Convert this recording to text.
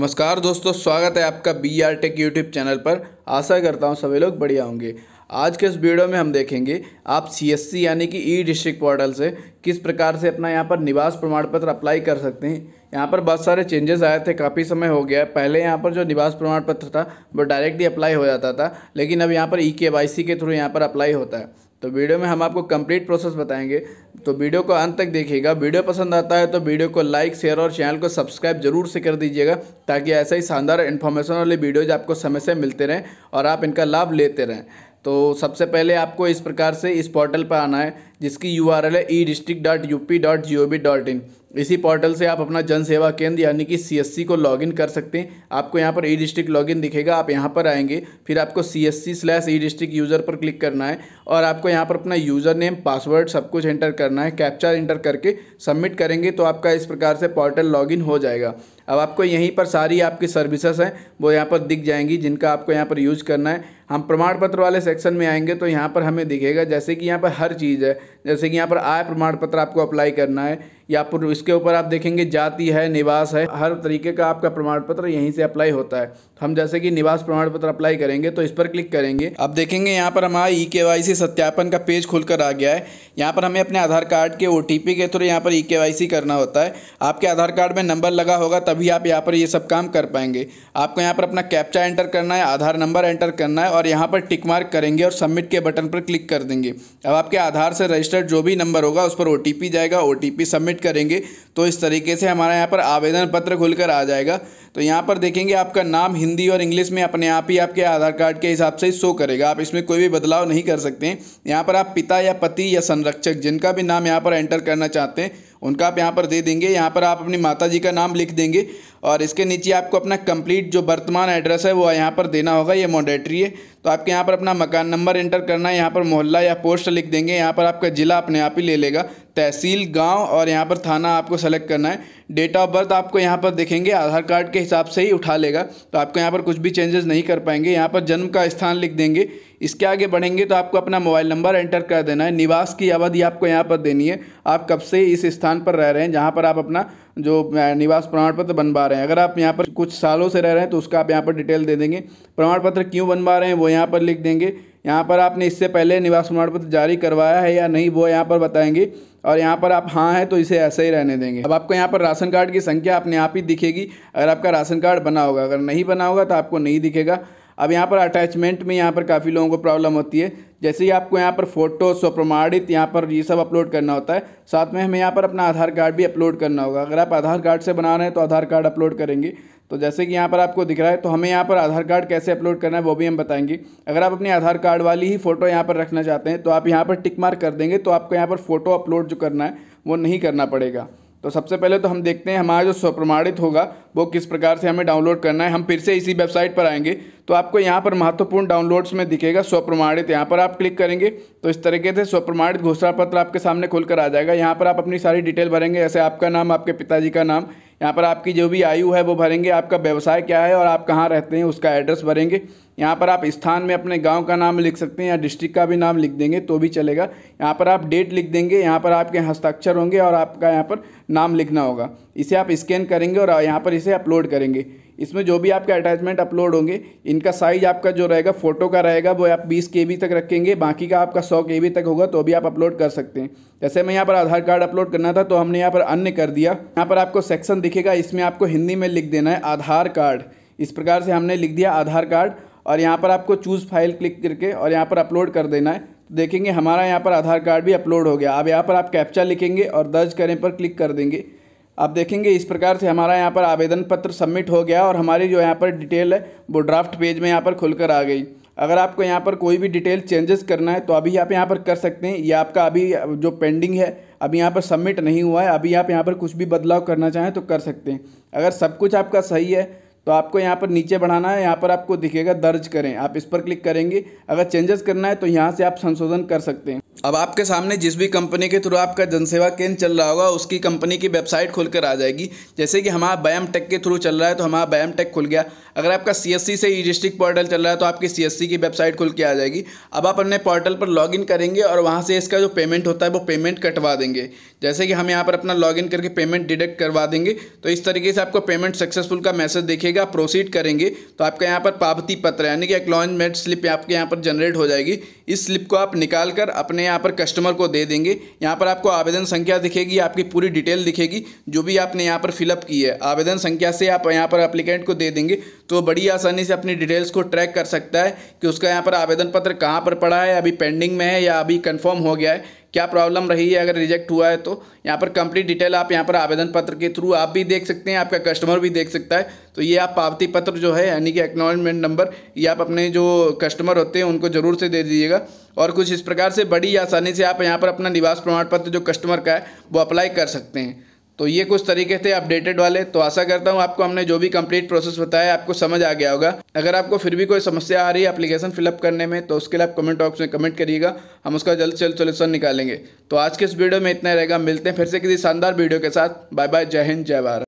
नमस्कार दोस्तों स्वागत है आपका B R tech YouTube channel पर आशा करता हूँ सभी लोग बढ़िया होंगे आज के इस वीडियो में हम देखेंगे आप सीएससी यानी कि ई डिस्ट्रिक्ट पोर्टल से किस प्रकार से अपना यहाँ पर निवास प्रमाण पत्र अप्लाई कर सकते हैं यहाँ पर बहुत सारे चेंजेस आए थे काफ़ी समय हो गया है पहले यहाँ पर जो निवास प्रमाण पत्र था वो डायरेक्टली अप्लाई हो जाता था लेकिन अब यहाँ पर ई e के वाई सी के थ्रू यहाँ पर अप्लाई होता है तो वीडियो में हम आपको कंप्लीट प्रोसेस बताएंगे तो वीडियो को अंत तक देखिएगा वीडियो पसंद आता है तो वीडियो को लाइक शेयर और चैनल को सब्सक्राइब जरूर से कर दीजिएगा ताकि ऐसे ही शानदार इन्फॉर्मेशन वाले वीडियोज आपको समय से मिलते रहें और आप इनका लाभ लेते रहें तो सबसे पहले आपको इस प्रकार से इस पोर्टल पर आना है जिसकी यू है E district dot U P dot G O V dot in इसी पोर्टल से आप अपना जन सेवा केंद्र यानी कि सीएससी को लॉगिन कर सकते हैं आपको यहाँ पर ई डिस्ट्रिक्ट लॉगिन दिखेगा आप यहाँ पर आएंगे फिर आपको C S C slash E district user पर क्लिक करना है और आपको यहाँ पर अपना यूज़र नेम पासवर्ड सब कुछ एंटर करना है कैप्चा एंटर करके सबमिट करेंगे तो आपका इस प्रकार से पोर्टल लॉगिन हो जाएगा अब आपको यहीं पर सारी आपकी सर्विसेस हैं वो यहाँ पर दिख जाएंगी जिनका आपको यहाँ पर यूज़ करना है हम प्रमाण पत्र वाले सेक्शन में आएंगे तो यहाँ पर हमें दिखेगा जैसे कि यहाँ पर हर चीज़ है जैसे कि यहाँ पर आय प्रमाण पत्र आपको अप्लाई करना है या फिर इसके ऊपर आप देखेंगे जाति है निवास है हर तरीके का आपका प्रमाण पत्र यहीं से अप्लाई होता है हम जैसे कि निवास प्रमाण पत्र अप्लाई करेंगे तो इस पर क्लिक करेंगे आप देखेंगे यहाँ पर हमारा ई के वाई सी सत्यापन का पेज खुलकर आ गया है यहाँ पर हमें अपने आधार कार्ड के ओ टी पी के थ्रू यहाँ पर ई के वाई सी करना होता है आपके आधार कार्ड में नंबर लगा होगा तभी आप यहाँ पर ये सब काम कर पाएंगे आपको यहाँ पर अपना कैप्चा एंटर करना है आधार नंबर एंटर करना है और यहाँ पर टिक मार्क करेंगे और सबमिट के बटन पर क्लिक कर देंगे अब आपके आधार से रजिस्टर्ड जो भी नंबर होगा उस पर ओ जाएगा ओ सबमिट सबमिट करेंगे तो इस तरीके से हमारा यहाँ पर आवेदन पत्र खुलकर आ जाएगा तो यहाँ पर देखेंगे आपका नाम हिंदी और इंग्लिश में अपने आप ही आपके आधार कार्ड के हिसाब से शो करेगा आप इसमें कोई भी बदलाव नहीं कर सकते हैं यहाँ पर आप पिता या पति या संरक्षक जिनका भी नाम यहाँ पर एंटर करना चाहते हैं उनका आप यहाँ पर दे देंगे यहाँ पर आप अपनी माता जी का नाम लिख देंगे और इसके नीचे आपको अपना कंप्लीट जो वर्तमान एड्रेस है वो यहाँ पर देना होगा ये मॉडेटरी है तो आपके यहाँ पर अपना मकान नंबर एंटर करना है यहाँ पर मोहल्ला या पोस्ट लिख देंगे यहाँ पर आपका ज़िला अपने आप ही ले लेगा तहसील गाँव और यहाँ पर थाना आपको सेलेक्ट करना है डेट ऑफ बर्थ आपको यहाँ पर देखेंगे आधार कार्ड के हिसाब से ही उठा लेगा तो आपको यहाँ पर कुछ भी चेंजेस नहीं कर पाएंगे यहाँ पर जन्म का स्थान लिख देंगे इसके आगे बढ़ेंगे तो आपको अपना मोबाइल नंबर एंटर कर देना है निवास की अवधि आपको यहाँ पर देनी है आप कब से इस स्थान पर रह रहे हैं जहाँ पर आप अपना जो निवास प्रमाण पत्र बनवा रहे हैं अगर आप यहाँ पर कुछ सालों से रह रहे हैं तो उसका आप यहाँ पर डिटेल दे देंगे प्रमाण पत्र क्यों बनवा रहे हैं वो यहाँ पर लिख देंगे यहाँ पर आपने इससे पहले निवास प्रमाण पत्र जारी करवाया है या नहीं वो यहाँ पर बताएंगे और यहाँ पर आप हाँ है तो इसे ऐसे ही रहने देंगे अब आपको यहाँ पर राशन कार्ड की संख्या अपने आप ही दिखेगी अगर आपका राशन कार्ड बना होगा अगर नहीं बना होगा तो आपको नहीं दिखेगा अब यहाँ पर अटैचमेंट में यहाँ पर काफ़ी लोगों को प्रॉब्लम होती है जैसे ही आपको यहाँ पर फोटो स्वप्रमाणित यहाँ पर ये सब अपलोड करना होता है साथ में हमें यहाँ पर अपना आधार कार्ड भी अपलोड करना होगा अगर आप आधार कार्ड से बना रहे हैं तो आधार कार्ड अपलोड करेंगे तो जैसे कि यहाँ पर आपको दिख रहा है तो हमें यहाँ पर आधार कार्ड कैसे अपलोड करना है वो भी हम बताएंगे अगर आप अपने आधार कार्ड वाली ही फ़ोटो यहाँ पर रखना चाहते हैं तो आप यहाँ पर टिक मार्क कर देंगे तो आपको यहाँ पर फ़ोटो अपलोड जो करना है वो नहीं करना पड़ेगा तो सबसे पहले तो हम देखते हैं हमारा जो स्वप्रमाणित होगा वो किस प्रकार से हमें डाउनलोड करना है हम फिर से इसी वेबसाइट पर आएंगे तो आपको यहाँ पर महत्वपूर्ण डाउनलोड्स में दिखेगा स्वप्रमाणित यहाँ पर आप क्लिक करेंगे तो इस तरीके से स्वप्रमाणित घोषणा पत्र आपके सामने खुलकर आ जाएगा यहाँ पर आप अपनी सारी डिटेल भरेंगे जैसे आपका नाम आपके पिताजी का नाम यहाँ पर आपकी जो भी आयु है वो भरेंगे आपका व्यवसाय क्या है और आप कहाँ रहते हैं उसका एड्रेस भरेंगे यहाँ पर आप स्थान में अपने गांव का नाम लिख सकते हैं या डिस्ट्रिक्ट का भी नाम लिख देंगे तो भी चलेगा यहाँ पर आप डेट लिख देंगे यहाँ पर आपके हस्ताक्षर होंगे और आपका यहाँ पर नाम लिखना होगा इसे आप स्कैन करेंगे और यहाँ पर इसे अपलोड करेंगे इसमें जो भी आपके अटैचमेंट अपलोड होंगे इनका साइज आपका जो रहेगा फ़ोटो का रहेगा वो आप बीस के तक रखेंगे बाकी का आपका सौ के तक होगा तो भी आप अपलोड कर सकते हैं जैसे मैं यहाँ पर आधार कार्ड अपलोड करना था तो हमने यहाँ पर अन्य कर दिया यहाँ पर आपको सेक्शन दिखेगा इसमें आपको हिंदी में लिख देना है आधार कार्ड इस प्रकार से हमने लिख दिया आधार कार्ड और यहाँ पर आपको चूज़ फाइल क्लिक करके और यहाँ पर अपलोड कर देना है देखेंगे हमारा यहाँ पर आधार कार्ड भी अपलोड हो गया अब यहाँ पर आप कैप्चा लिखेंगे और दर्ज करें पर क्लिक कर देंगे आप देखेंगे इस प्रकार से हमारा यहाँ पर आवेदन पत्र सबमिट हो गया और हमारी जो यहाँ पर डिटेल है वो ड्राफ्ट पेज में यहाँ पर खुलकर आ गई अगर आपको यहाँ पर कोई भी डिटेल चेंजेस करना है तो अभी आप यहाँ पर कर सकते हैं ये आपका अभी जो पेंडिंग है अभी यहाँ पर सबमिट नहीं हुआ है अभी आप यहाँ पर कुछ भी बदलाव करना चाहें तो कर सकते हैं अगर सब कुछ आपका सही है तो आपको यहाँ पर नीचे बढ़ाना है यहाँ पर आपको दिखेगा दर्ज करें आप इस पर क्लिक करेंगे अगर चेंजेस करना है तो यहाँ से आप संशोधन कर सकते हैं अब आपके सामने जिस भी कंपनी के थ्रू आपका जनसेवा केंद्र चल रहा होगा उसकी कंपनी की वेबसाइट खुल आ जाएगी जैसे कि हमारा बैम टेक के थ्रू चल रहा है तो हमारा बैम टेक खुल गया अगर आपका सीएससी से ई डिस्ट्रिक्ट पोर्टल चल रहा है तो आपकी सीएससी की वेबसाइट खुल के आ जाएगी अब आप अपने पोर्टल पर लॉग करेंगे और वहाँ से इसका जो पेमेंट होता है वो पेमेंट कटवा देंगे जैसे कि हम यहाँ पर अपना लॉग करके पेमेंट डिडक्ट करवा देंगे तो इस तरीके से आपको पेमेंट सक्सेसफुल का मैसेज देखेगा प्रोसीड करेंगे तो आपका यहाँ पर पावती पत्र यानी कि एक्नॉलेजमेंट स्लिप आपके यहाँ पर जनरेट हो जाएगी इस स्लिप को आप निकाल कर अपने यहाँ पर कस्टमर को दे देंगे यहाँ पर आपको आवेदन संख्या दिखेगी आपकी पूरी डिटेल दिखेगी जो भी आपने यहाँ पर फिलअप की है आवेदन संख्या से आप यहाँ पर अप्लीकेंट को दे देंगे तो बड़ी आसानी से अपनी डिटेल्स को ट्रैक कर सकता है कि उसका यहाँ पर आवेदन पत्र कहाँ पर पड़ा है अभी पेंडिंग में है या अभी कन्फर्म हो गया है क्या प्रॉब्लम रही है अगर रिजेक्ट हुआ है तो यहाँ पर कंप्लीट डिटेल आप यहाँ पर आवेदन पत्र के थ्रू आप भी देख सकते हैं आपका कस्टमर भी देख सकता है तो ये आप पावती पत्र जो है यानी कि एक्नॉलेजमेंट नंबर ये आप अपने जो कस्टमर होते हैं उनको ज़रूर से दे दीजिएगा और कुछ इस प्रकार से बड़ी आसानी से आप यहाँ पर अपना निवास प्रमाण पत्र जो कस्टमर का है वो अप्लाई कर सकते हैं तो ये कुछ तरीके थे अपडेटेड वाले तो आशा करता हूँ आपको हमने जो भी कंप्लीट प्रोसेस बताया आपको समझ आ गया होगा अगर आपको फिर भी कोई समस्या आ रही है अप्लीकेशन फिलअप करने में तो उसके लिए आप कमेंट बॉक्स में कमेंट करिएगा हम उसका जल्द से जल्द सोल्यूशन निकालेंगे तो आज के इस वीडियो में इतना रहेगा मिलते हैं फिर से किसी शानदार वीडियो के साथ बाय बाय जय हिंद जय भारत